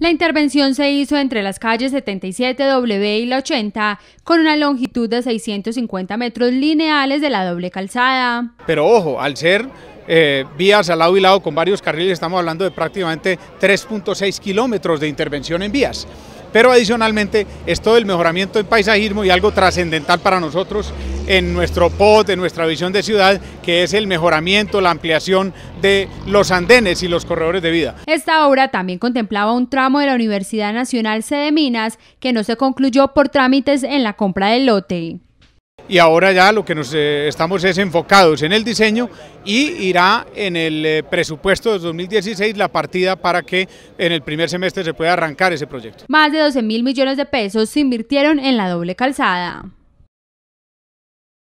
La intervención se hizo entre las calles 77W y la 80 con una longitud de 650 metros lineales de la doble calzada. Pero ojo, al ser eh, vías al lado y lado con varios carriles, estamos hablando de prácticamente 3.6 kilómetros de intervención en vías pero adicionalmente es todo el mejoramiento en paisajismo y algo trascendental para nosotros en nuestro POT, en nuestra visión de ciudad, que es el mejoramiento, la ampliación de los andenes y los corredores de vida. Esta obra también contemplaba un tramo de la Universidad Nacional Sede Minas que no se concluyó por trámites en la compra del lote. Y ahora ya lo que nos eh, estamos es enfocados en el diseño y irá en el eh, presupuesto de 2016 la partida para que en el primer semestre se pueda arrancar ese proyecto. Más de 12 mil millones de pesos se invirtieron en la doble calzada.